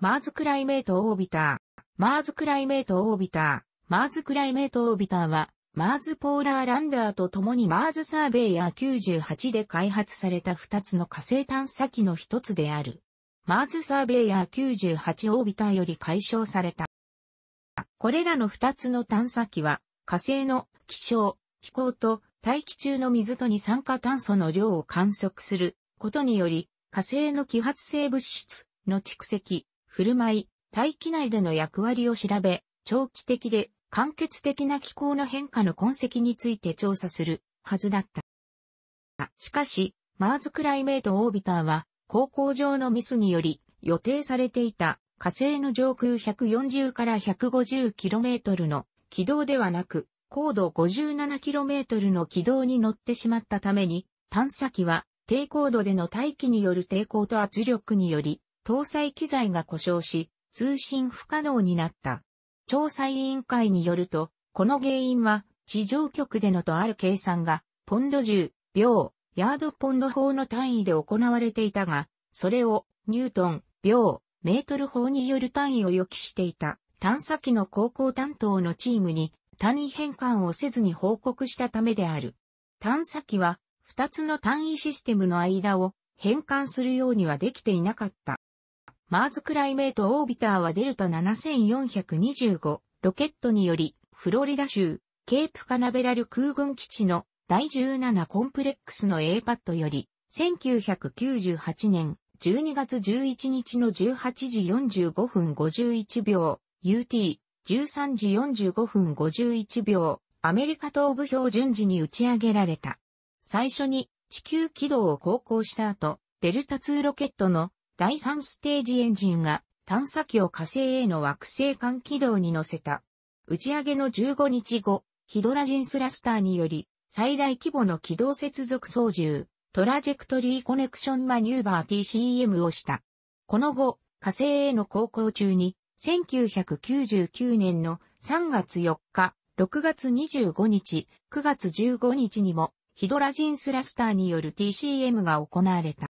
マーズクライメートオービター。マーズクライメートオービター。マーズクライメートオービターは、マーズポーラーランダーと共にマーズサーベイヤー98で開発された2つの火星探査機の一つである。マーズサーベイヤー98オービターより解消された。これらの2つの探査機は、火星の気象、気候と大気中の水と二酸化炭素の量を観測することにより、火星の揮発性物質の蓄積、振る舞い、大気内での役割を調べ、長期的で間欠的な気候の変化の痕跡について調査するはずだった。しかし、マーズクライメートオービターは、航行上のミスにより予定されていた火星の上空140から 150km の軌道ではなく、高度 57km の軌道に乗ってしまったために、探査機は低高度での大気による抵抗と圧力により搭載機材が故障し、通信不可能になった。調査委員会によると、この原因は、地上局でのとある計算が、ポンド10秒、ヤードポンド法の単位で行われていたが、それを、ニュートン秒、メートル法による単位を予期していた、探査機の航行担当のチームに、単位変換をせずに報告したためである。探査機は、二つの単位システムの間を変換するようにはできていなかった。マーズクライメートオービターはデルタ7425ロケットにより、フロリダ州、ケープカナベラル空軍基地の第17コンプレックスの A パッドより、1998年12月11日の18時45分51秒、UT13 時45分51秒、アメリカ東部標準時に打ち上げられた。最初に地球軌道を航行した後、デルタ2ロケットの第3ステージエンジンが探査機を火星への惑星間軌道に乗せた。打ち上げの15日後、ヒドラジンスラスターにより、最大規模の軌道接続操縦、トラジェクトリーコネクションマニューバー TCM をした。この後、火星への航行中に、1999年の3月4日、6月25日、9月15日にも、ヒドラジンスラスターによる TCM が行われた。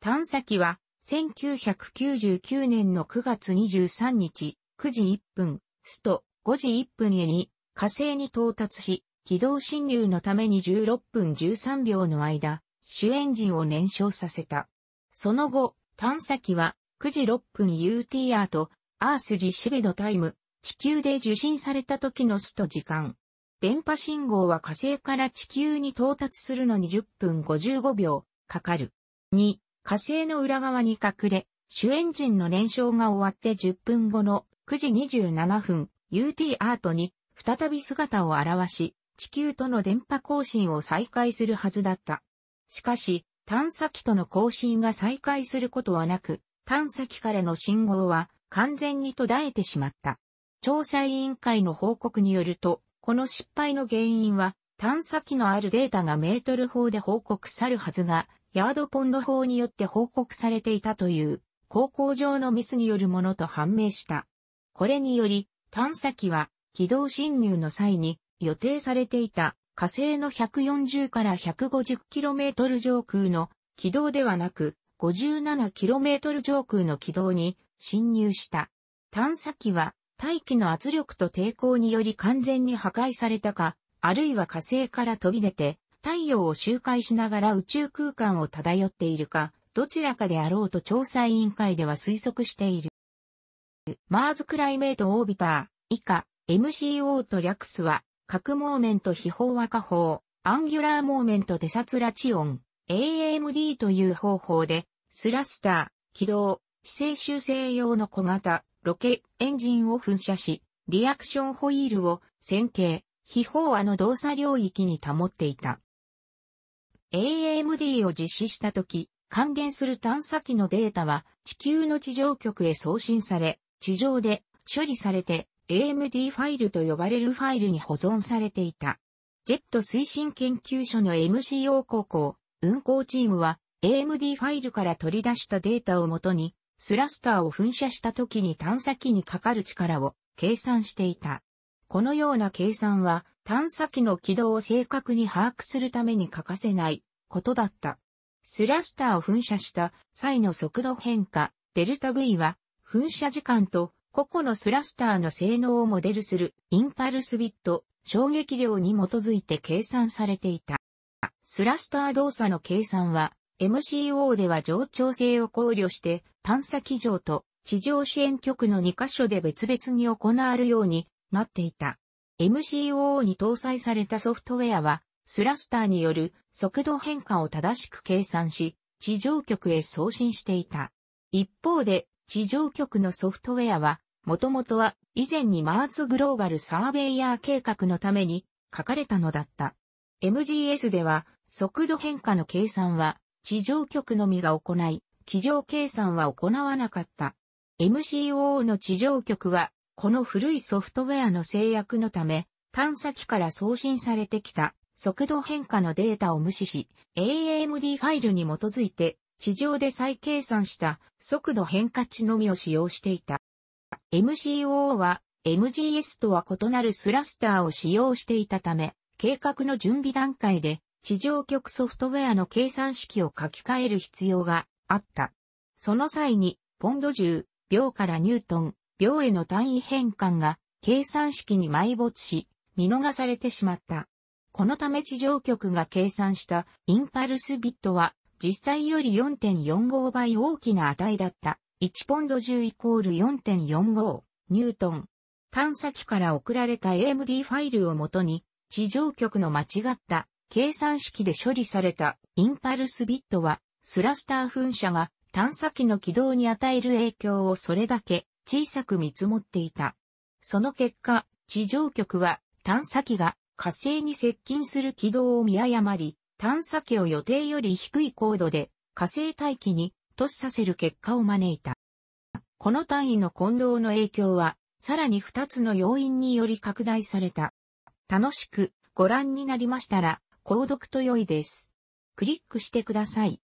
探査機は、1999年の9月23日、9時1分、スト5時1分へに火星に到達し、軌道侵入のために16分13秒の間、主エンジンを燃焼させた。その後、探査機は9時6分 UTR とアースリシベドタイム、地球で受信された時のスト時間。電波信号は火星から地球に到達するのに10分55秒かかる。2、火星の裏側に隠れ、主エンジンの燃焼が終わって10分後の9時27分、UT アートに再び姿を現し、地球との電波更新を再開するはずだった。しかし、探査機との更新が再開することはなく、探査機からの信号は完全に途絶えてしまった。調査委員会の報告によると、この失敗の原因は探査機のあるデータがメートル法で報告さるはずがヤードポンド法によって報告されていたという、航行上のミスによるものと判明した。これにより、探査機は軌道侵入の際に予定されていた火星の140から 150km 上空の軌道ではなく 57km 上空の軌道に侵入した。探査機は大気の圧力と抵抗により完全に破壊されたか、あるいは火星から飛び出て太陽を周回しながら宇宙空間を漂っているか、どちらかであろうと調査委員会では推測している。マーズクライメートオービター、以下、MCO とクスは、核モーメント秘宝和化法、アンギュラーモーメントデサツラチオン、AMD という方法で、スラスター、軌道、姿勢修正用の小型、ロケ、エンジンを噴射し、リアクションホイールを、線形、秘宝和の動作領域に保っていた。AMD を実施した時、関連する探査機のデータは地球の地上局へ送信され、地上で処理されて AMD ファイルと呼ばれるファイルに保存されていた。ジェット推進研究所の MCO 高校運行チームは AMD ファイルから取り出したデータをもとにスラスターを噴射した時に探査機にかかる力を計算していた。このような計算は探査機の軌道を正確に把握するために欠かせないことだった。スラスターを噴射した際の速度変化、デルタ V は噴射時間と個々のスラスターの性能をモデルするインパルスビット、衝撃量に基づいて計算されていた。スラスター動作の計算は MCO では上調性を考慮して探査機上と地上支援局の2カ所で別々に行われるようになっていた。MCOO に搭載されたソフトウェアは、スラスターによる速度変化を正しく計算し、地上局へ送信していた。一方で、地上局のソフトウェアは、もともとは以前にマーズグローバルサーベイヤー計画のために書かれたのだった。MGS では、速度変化の計算は、地上局のみが行い、機上計算は行わなかった。MCOO の地上局は、この古いソフトウェアの制約のため、探査機から送信されてきた速度変化のデータを無視し、a m d ファイルに基づいて地上で再計算した速度変化値のみを使用していた。MCOO は MGS とは異なるスラスターを使用していたため、計画の準備段階で地上局ソフトウェアの計算式を書き換える必要があった。その際に、ポンド10秒からニュートン、秒への単位変換が計算式に埋没し、見逃されてしまった。このため地上局が計算したインパルスビットは実際より4.45倍大きな値だった。1ポンド10イコール4.45ニュートン。探査機から送られた AMD ファイルをもとに地上局の間違った計算式で処理されたインパルスビットはスラスター噴射が探査機の軌道に与える影響をそれだけ小さく見積もっていた。その結果、地上局は探査機が火星に接近する軌道を見誤り、探査機を予定より低い高度で火星大気に突させる結果を招いた。この単位の混同の影響は、さらに2つの要因により拡大された。楽しくご覧になりましたら、購読と良いです。クリックしてください。